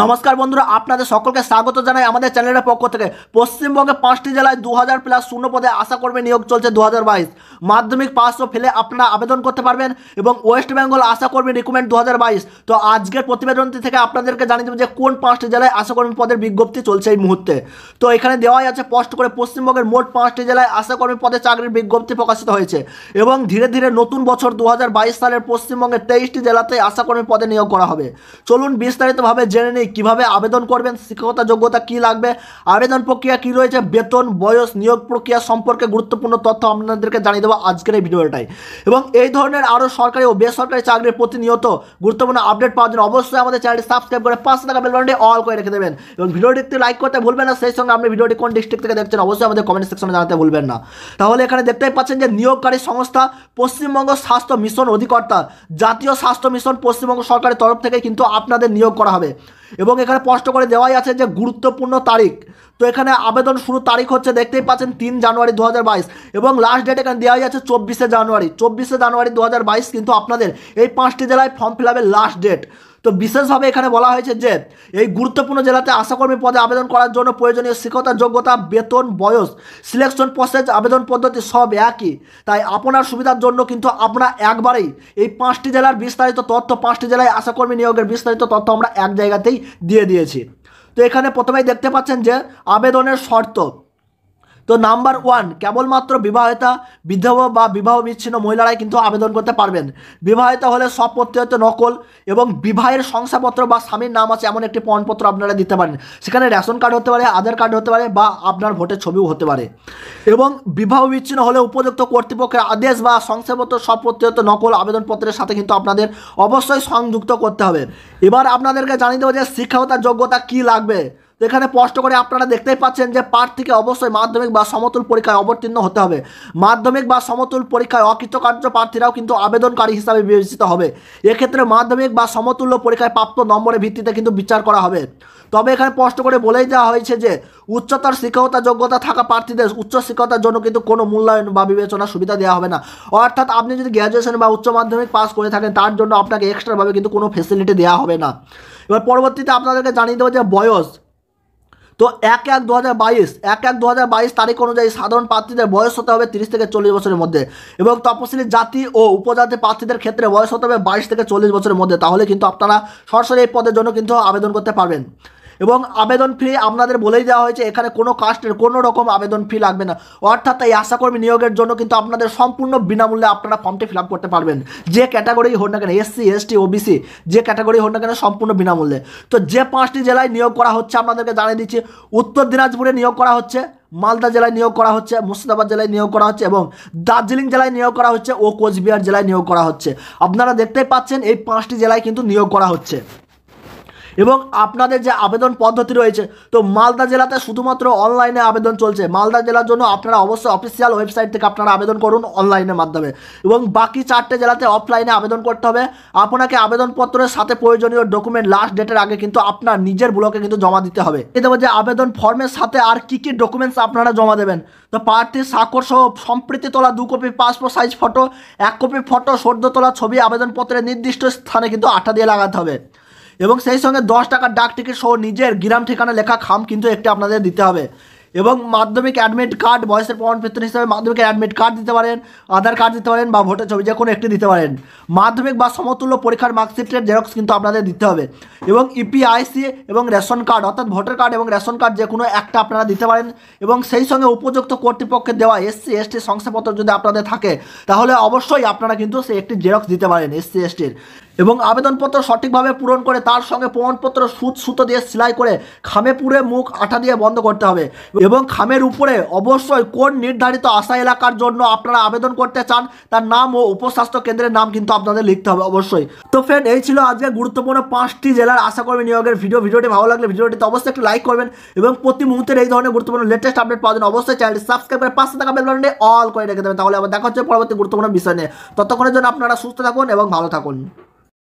নমস্কার বন্ধুরা আপনাদের সকলকে স্বাগত জানাই আমাদের চ্যানেলের পক্ষ থেকে পশ্চিমবঙ্গে পাঁচটি জেলায় দু হাজার প্লাস শূন্য পদে আশা কর্মী নিয়োগ চলছে দু মাধ্যমিক পাশও ফেলে আপনারা আবেদন করতে পারবেন এবং ওয়েস্ট বেঙ্গল আশা কর্মী রিক্রুটমেন্ট দু তো আজকের প্রতিবেদনটি থেকে আপনাদেরকে জানিয়ে দেবো যে কোন পাঁচটি জেলায় আশাকর্মী পদের বিজ্ঞপ্তি চলছে এই মুহূর্তে তো এখানে দেওয়াই আছে স্পষ্ট করে পশ্চিমবঙ্গের মোট পাঁচটি জেলায় আশাকর্মী পদে চাকরির বিজ্ঞপ্তি প্রকাশিত হয়েছে এবং ধীরে ধীরে নতুন বছর দু সালের পশ্চিমবঙ্গের তেইশটি জেলাতে আশাকর্মী পদে নিয়োগ করা হবে চলুন বিস্তারিতভাবে জেনে জেনে নেই কীভাবে আবেদন করবেন শিক্ষকতা যোগ্যতা কি লাগবে আবেদন প্রক্রিয়া কি রয়েছে বেতন বয়স নিয়োগ প্রক্রিয়া সম্পর্কে গুরুত্বপূর্ণ তথ্য আপনাদেরকে জানিয়ে দেবো আজকের এই ভিডিওটাই এবং এই ধরনের আরও সরকারি ও বেসরকারি চাকরির প্রতিনিয়ত গুরুত্বপূর্ণ আপডেট পাওয়ার জন্য অবশ্যই আমাদের চ্যানেলটি সাবস্ক্রাইব করে পাঁচশো টাকা বেলবনটি অল করে রেখে দেবেন এবং ভিডিওটি একটি লাইক করতে ভুলবেন না সেই সঙ্গে আপনি ভিডিওটি কোন ডিস্ট্রিক্ট থেকে দেখছেন অবশ্যই আমাদের কমেন্ট সেকশনে জানাতে ভুলবেন না তাহলে এখানে দেখতেই পাচ্ছেন যে নিয়োগকারী সংস্থা পশ্চিমবঙ্গ স্বাস্থ্য মিশন অধিকর্তা জাতীয় স্বাস্থ্য মিশন পশ্চিমবঙ্গ সরকারের তরফ থেকে কিন্তু আপনাদের নিয়োগ করা হবে এবং এখানে স্পষ্ট করে দেওয়াই আছে যে গুরুত্বপূর্ণ তারিখ তো এখানে আবেদন শুরু তারিখ হচ্ছে দেখতেই পাচ্ছেন তিন জানুয়ারি দু এবং লাস্ট ডেট এখানে দেওয়াই আছে চব্বিশে জানুয়ারি চব্বিশে জানুয়ারি দু কিন্তু আপনাদের এই পাঁচটি জেলায় ফর্ম ফিল লাস্ট ডেট তো বিশেষভাবে এখানে বলা হয়েছে যে এই গুরুত্বপূর্ণ জেলাতে আশাকর্মী পদে আবেদন করার জন্য প্রয়োজনীয় শিক্ষতা যোগ্যতা বেতন বয়স সিলেকশন প্রসেস আবেদন পদ্ধতি সব একই তাই আপনার সুবিধার জন্য কিন্তু আমরা একবারেই এই পাঁচটি জেলার বিস্তারিত তথ্য পাঁচটি জেলায় আশাকর্মী নিয়োগের বিস্তারিত তথ্য আমরা এক জায়গাতেই দিয়ে দিয়েছি তো এখানে প্রথমেই দেখতে পাচ্ছেন যে আবেদনের শর্ত তো নাম্বার ওয়ান কেবলমাত্র বিবাহিতা বিধব বা বিবাহ বিচ্ছিন্ন মহিলারাই কিন্তু আবেদন করতে পারবেন বিবাহিতা হলে সব প্রত্যয়িত নকল এবং বিবাহের শংসাপত্র বা স্বামীর নাম আছে এমন একটি পণপত্র আপনারা দিতে পারেন সেখানে রেশন কার্ড হতে পারে আধার কার্ড হতে পারে বা আপনার ভোটের ছবিও হতে পারে এবং বিবাহ বিচ্ছিন্ন হলে উপযুক্ত কর্তৃপক্ষের আদেশ বা শংসাপত্র সব প্রত্যয়িত নকল আবেদনপত্রের সাথে কিন্তু আপনাদের অবশ্যই সংযুক্ত করতে হবে এবার আপনাদেরকে জানিয়ে দেবো যে শিক্ষাগত যোগ্যতা কি লাগবে এখানে স্পষ্ট করে আপনারা দেখতেই পাচ্ছেন যে প্রার্থীকে অবশ্যই মাধ্যমিক বা সমতুল পরীক্ষায় অবতীর্ণ হতে হবে মাধ্যমিক বা সমতুল পরীক্ষায় অকৃতকার্য প্রার্থীরাও কিন্তু আবেদনকারী হিসাবে বিবেচিত হবে এক্ষেত্রে মাধ্যমিক বা সমতুল্য পরীক্ষায় প্রাপ্ত নম্বরের ভিত্তিতে কিন্তু বিচার করা হবে তবে এখানে স্পষ্ট করে বলেই দেওয়া হয়েছে যে উচ্চতর শিক্ষকতা যোগ্যতা থাকা প্রার্থীদের উচ্চ শিক্ষকতার জন্য কিন্তু কোনো মূল্যায়ন বা বিবেচনা সুবিধা দেওয়া হবে না অর্থাৎ আপনি যদি গ্র্যাজুয়েশন বা উচ্চ মাধ্যমিক পাস করে থাকেন তার জন্য আপনাকে এক্সট্রাভাবে কিন্তু কোনো ফেসিলিটি দেওয়া হবে না এবার পরবর্তীতে আপনাদেরকে জানিয়ে দেবো যে বয়স তো এক এক দু হাজার বাইশ এক এক দু হাজার বাইশ তারিখ অনুযায়ী সাধারণ প্রার্থীদের বয়স হতে হবে তিরিশ থেকে চল্লিশ বছরের মধ্যে এবং তপশিলি জাতি ও উপজাতি প্রার্থীদের ক্ষেত্রে বয়স হতে হবে বাইশ থেকে চল্লিশ বছরের মধ্যে তাহলে কিন্তু আপনারা সরাসরি এই পদের জন্য কিন্তু আবেদন করতে পারবেন এবং আবেদন ফি আপনাদের বলেই দেওয়া হয়েছে এখানে কোনো কাস্টের কোনো রকম আবেদন ফি লাগবে না অর্থাৎ এই আশাকর্মী নিয়োগের জন্য কিন্তু আপনাদের সম্পূর্ণ বিনামূল্যে আপনারা ফর্মটি ফিল করতে পারবেন যে ক্যাটাগরি হোক না কেন এসসি এসটি ওবিসি যে ক্যাটাগরি হোক না কেন সম্পূর্ণ বিনামূল্যে তো যে পাঁচটি জেলায় নিয়োগ করা হচ্ছে আপনাদেরকে জানিয়ে দিচ্ছি উত্তর দিনাজপুরে নিয়োগ করা হচ্ছে মালদা জেলায় নিয়োগ করা হচ্ছে মুর্শিদাবাদ জেলায় নিয়োগ করা হচ্ছে এবং দার্জিলিং জেলায় নিয়োগ করা হচ্ছে ও কোচবিহার জেলায় নিয়োগ করা হচ্ছে আপনারা দেখতেই পাচ্ছেন এই পাঁচটি জেলায় কিন্তু নিয়োগ করা হচ্ছে এবং আপনাদের যে আবেদন পদ্ধতি রয়েছে তো মালদা জেলাতে শুধুমাত্র অনলাইনে আবেদন চলছে মালদা জেলার জন্য আপনারা অবশ্যই অফিসিয়াল ওয়েবসাইট থেকে আপনারা আবেদন করুন অনলাইনের মাধ্যমে এবং বাকি চারটে জেলাতে অফলাইনে আবেদন করতে হবে আপনাকে আবেদনপত্রের সাথে প্রয়োজনীয় ডকুমেন্ট লাস্ট ডেটের আগে কিন্তু আপনার নিজের ব্লকে কিন্তু জমা দিতে হবে এতে যে আবেদন ফর্মের সাথে আর কি কি ডকুমেন্টস আপনারা জমা দেবেন তো প্রার্থীর স্বাক্ষর সহ সম্প্রীতি তোলা দু কপি পাসপোর্ট সাইজ ফটো এক কপি ফটো সদ্য তোলা ছবি আবেদনপত্রের নির্দিষ্ট স্থানে কিন্তু আটা দিয়ে লাগাতে হবে এবং সেই সঙ্গে দশ টাকার ডাক টিকিট সহ নিজের গ্রাম ঠিকানা লেখা খাম কিন্তু একটি আপনাদের দিতে হবে এবং মাধ্যমিক অ্যাডমিট কার্ড বয়সের প্রমাণপত্র হিসাবে মাধ্যমিকের অ্যাডমিট কার্ড দিতে পারেন আধার কার্ড দিতে পারেন বা ভোটার ছবি যে কোনো একটি দিতে পারেন মাধ্যমিক বা সমতুল্য পরীক্ষার মার্কশিটের জেরক্স কিন্তু আপনাদের দিতে হবে এবং ইপিআইসি e এবং রেশন কার্ড অর্থাৎ ভোটার কার্ড এবং রেশন কার্ড যে কোনো একটা আপনারা দিতে পারেন এবং সেই সঙ্গে উপযুক্ত কর্তৃপক্ষের দেওয়া এসসি এসটি শংসাপত্র যদি আপনাদের থাকে তাহলে অবশ্যই আপনারা কিন্তু সেই একটি জেরক্স দিতে পারেন এসসি এসটির এবং আবেদনপত্র সঠিকভাবে পূরণ করে তার সঙ্গে প্রমাণপত্র সুত সুতো দিয়ে সেলাই করে খামে পুরে মুখ আঠা দিয়ে বন্ধ করতে হবে এবং খামের উপরে অবশ্যই কোন নির্ধারিত আশা এলাকার জন্য আপনারা আবেদন করতে চান তার নাম ও উপস্বাস্থ্য কেন্দ্রের নাম কিন্তু আপনাদের লিখতে হবে অবশ্যই তো ফ্রেন্ড এই ছিল আজকে গুরুত্বপূর্ণ পাঁচটি জেলার আশাকর্মী নিয়োগের ভিডিও ভিডিওটি ভালো লাগলে ভিডিওটিতে অবশ্যই একটু লাইক করবেন এবং প্রতি মুহূর্তের এই ধরনের গুরুত্বপূর্ণ লেটেস্ট আপডেট পাওয়ার জন্য অবশ্যই চ্যানেলটি সাবস্ক্রাইব করে পাশে থাকা বেলবটনটি অল করে রেখে দেবেন তাহলে আবার দেখা হচ্ছে পরবর্তী গুরুত্বপূর্ণ বিষয় নিয়ে ততক্ষণের জন্য আপনারা সুস্থ থাকুন এবং ভালো থাকুন